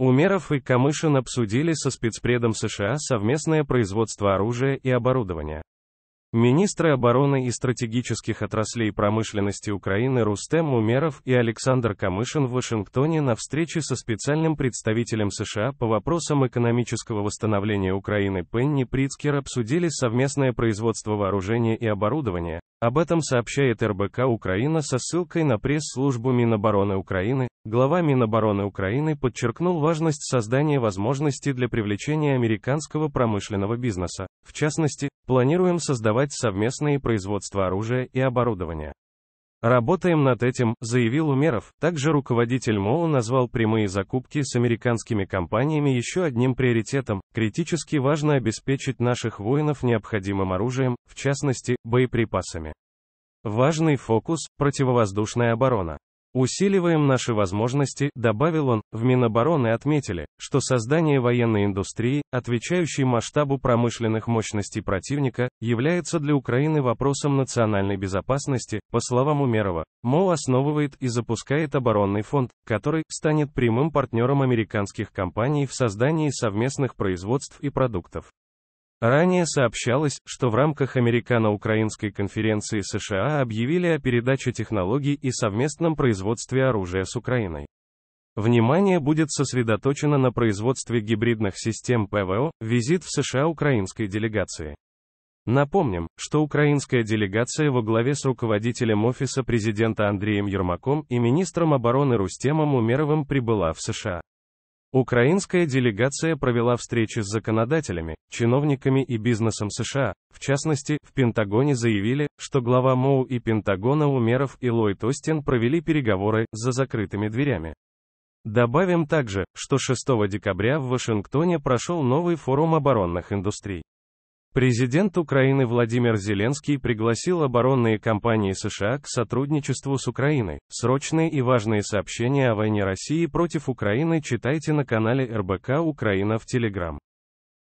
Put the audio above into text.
Умеров и Камышин обсудили со спецпредом США совместное производство оружия и оборудования. Министры обороны и стратегических отраслей промышленности Украины Рустем Умеров и Александр Камышин в Вашингтоне на встрече со специальным представителем США по вопросам экономического восстановления Украины Пенни Прицкер обсудили совместное производство вооружения и оборудования. Об этом сообщает РБК Украина со ссылкой на пресс-службу Минобороны Украины, Глава Минобороны Украины подчеркнул важность создания возможностей для привлечения американского промышленного бизнеса. В частности, планируем создавать совместные производства оружия и оборудования. Работаем над этим, заявил Умеров. Также руководитель МОУ назвал прямые закупки с американскими компаниями еще одним приоритетом. Критически важно обеспечить наших воинов необходимым оружием, в частности, боеприпасами. Важный фокус – противовоздушная оборона. Усиливаем наши возможности, добавил он, в Минобороны отметили, что создание военной индустрии, отвечающей масштабу промышленных мощностей противника, является для Украины вопросом национальной безопасности, по словам Умерова. МОУ основывает и запускает оборонный фонд, который станет прямым партнером американских компаний в создании совместных производств и продуктов. Ранее сообщалось, что в рамках Американо-Украинской конференции США объявили о передаче технологий и совместном производстве оружия с Украиной. Внимание будет сосредоточено на производстве гибридных систем ПВО, визит в США украинской делегации. Напомним, что украинская делегация во главе с руководителем Офиса президента Андреем Ермаком и министром обороны Рустемом Умеровым прибыла в США. Украинская делегация провела встречи с законодателями, чиновниками и бизнесом США. В частности, в Пентагоне заявили, что глава МОУ и Пентагона Умеров и Ллойд Остин провели переговоры за закрытыми дверями. Добавим также, что 6 декабря в Вашингтоне прошел новый форум оборонных индустрий. Президент Украины Владимир Зеленский пригласил оборонные компании США к сотрудничеству с Украиной. Срочные и важные сообщения о войне России против Украины читайте на канале РБК Украина в Телеграм.